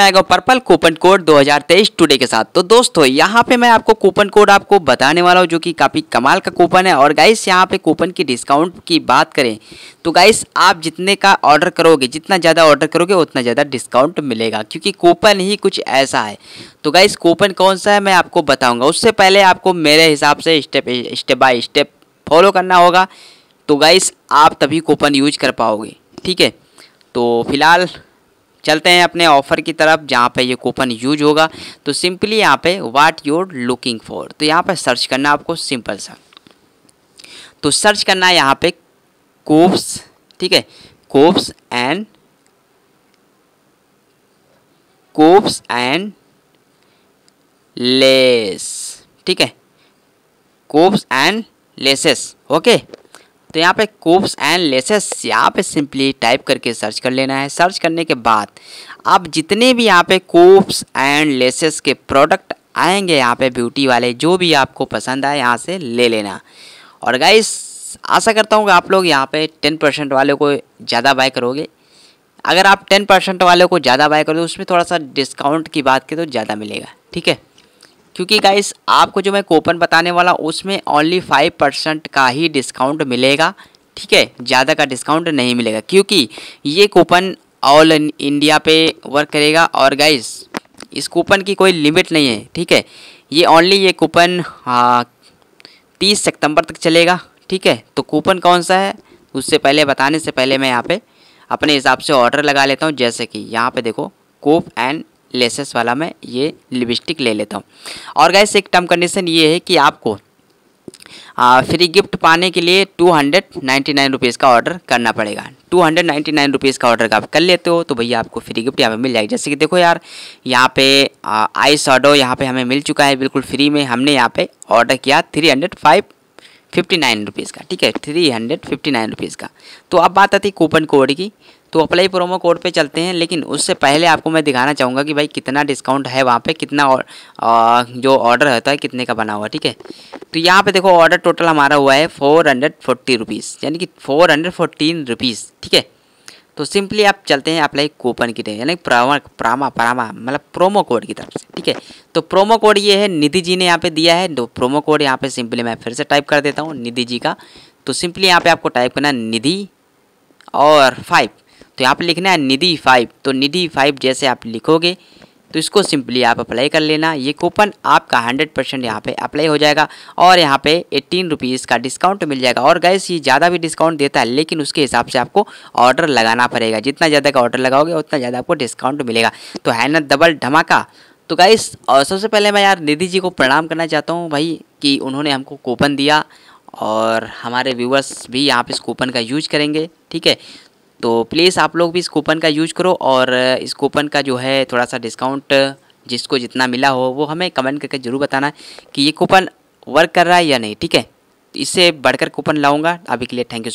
आएगा purple coupon code 2023 today के साथ तो दोस्तों यहाँ पे मैं आपको कूपन कोड आपको बताने वाला हूँ जो कि काफ़ी कमाल का कूपन है और गाइस यहाँ पे कूपन की डिस्काउंट की बात करें तो गाइस आप जितने का ऑर्डर करोगे जितना ज़्यादा ऑर्डर करोगे उतना ज़्यादा डिस्काउंट मिलेगा क्योंकि कूपन ही कुछ ऐसा है तो गाइस कूपन कौन सा है मैं आपको बताऊँगा उससे पहले आपको मेरे हिसाब से step step by step follow करना होगा तो गाइस आप तभी कूपन यूज कर पाओगे ठीक है तो फिलहाल चलते हैं अपने ऑफर की तरफ जहाँ पे ये कूपन यूज होगा तो सिंपली यहाँ पे व्हाट यूर लुकिंग फॉर तो यहाँ पे सर्च करना आपको सिंपल सा तो सर्च करना है यहाँ पे कोप्स ठीक है cops and cops and lace ठीक है कोप्स एंड लेसेस ओके तो यहाँ पे कोप्स एंड लेसेस यहाँ पे सिंपली टाइप करके सर्च कर लेना है सर्च करने के बाद आप जितने भी यहाँ पे कोप्स एंड लेसेस के प्रोडक्ट आएंगे यहाँ पे ब्यूटी वाले जो भी आपको पसंद आए यहाँ से ले लेना और गाइस आशा करता हूँ कि आप लोग यहाँ पे टेन परसेंट वाले को ज़्यादा बाय करोगे अगर आप टेन परसेंट वाले को ज़्यादा बाय करोगे उसमें थोड़ा सा डिस्काउंट की बात करें तो ज़्यादा मिलेगा ठीक है क्योंकि गाइस आपको जो मैं कूपन बताने वाला उसमें ओनली फाइव परसेंट का ही डिस्काउंट मिलेगा ठीक है ज़्यादा का डिस्काउंट नहीं मिलेगा क्योंकि ये कूपन ऑल इंडिया पे वर्क करेगा और गाइस इस कूपन की कोई लिमिट नहीं है ठीक है ये ओनली ये कूपन तीस सितंबर तक चलेगा ठीक है तो कूपन कौन सा है उससे पहले बताने से पहले मैं यहाँ पर अपने हिसाब से ऑर्डर लगा लेता हूँ जैसे कि यहाँ पर देखो कोप एंड लेसेस वाला मैं ये लिपस्टिक ले लेता हूँ और गैस एक टर्म कंडीशन ये है कि आपको आ, फ्री गिफ्ट पाने के लिए two hundred ninety nine rupees का ऑर्डर करना पड़ेगा two hundred ninety nine rupees का ऑर्डर आप कर लेते हो तो भैया आपको फ्री गिफ्ट यहाँ पे मिल जाएगी जैसे कि देखो यार यहाँ पे आई शॉडो यहाँ पे हमें मिल चुका है बिल्कुल फ्री में हमने यहाँ पे ऑर्डर किया three hundred five fifty nine rupees का ठीक है three hundred fifty nine rupees का तो अब बात आती है कूपन कोड की तो अप्लाई प्रोमो कोड पे चलते हैं लेकिन उससे पहले आपको मैं दिखाना चाहूँगा कि भाई कितना डिस्काउंट है वहाँ पे कितना और, आ, जो ऑर्डर रहता है कितने का बना हुआ ठीक है तो यहाँ पे देखो ऑर्डर टोटल हमारा हुआ है फोर हंड्रेड फोर्टी रुपीज़ यानी कि फोर हंड्रेड फोर्टीन रुपीज़ ठीक है तो सिंपली आप चलते हैं अप्लाई कूपन की तरह यानी प्रामा प्रामा प्रामा मतलब प्रोमो कोड की तरफ से ठीक है तो प्रोमो कोड ये है निधि जी ने यहाँ पर दिया है तो प्रोमो कोड यहाँ पर सिंपली मैं फिर से टाइप कर देता हूँ निधि जी का तो सिंपली यहाँ पर आपको टाइप करना निधि और फाइव तो यहाँ पर लिखना है निधि फाइव तो निधि फाइव जैसे आप लिखोगे तो इसको सिंपली आप अप्लाई कर लेना ये कूपन आपका हंड्रेड परसेंट यहाँ पर अप्लाई हो जाएगा और यहाँ पे एट्टीन रुपीज़ का डिस्काउंट मिल जाएगा और गैस ये ज़्यादा भी डिस्काउंट देता है लेकिन उसके हिसाब से आपको ऑर्डर लगाना पड़ेगा जितना ज़्यादा का ऑर्डर लगाओगे उतना ज़्यादा आपको डिस्काउंट मिलेगा तो है ना डबल धमाका तो और सबसे पहले मैं यार निधि जी को प्रणाम करना चाहता हूँ भाई कि उन्होंने हमको कूपन दिया और हमारे व्यूवर्स भी यहाँ पे इस कूपन का यूज करेंगे ठीक है तो प्लीज़ आप लोग भी इस कूपन का यूज करो और इस कूपन का जो है थोड़ा सा डिस्काउंट जिसको जितना मिला हो वो हमें कमेंट करके ज़रूर बताना कि ये कूपन वर्क कर रहा है या नहीं ठीक है इससे बढ़कर कूपन लाऊंगा अभी के लिए थैंक यू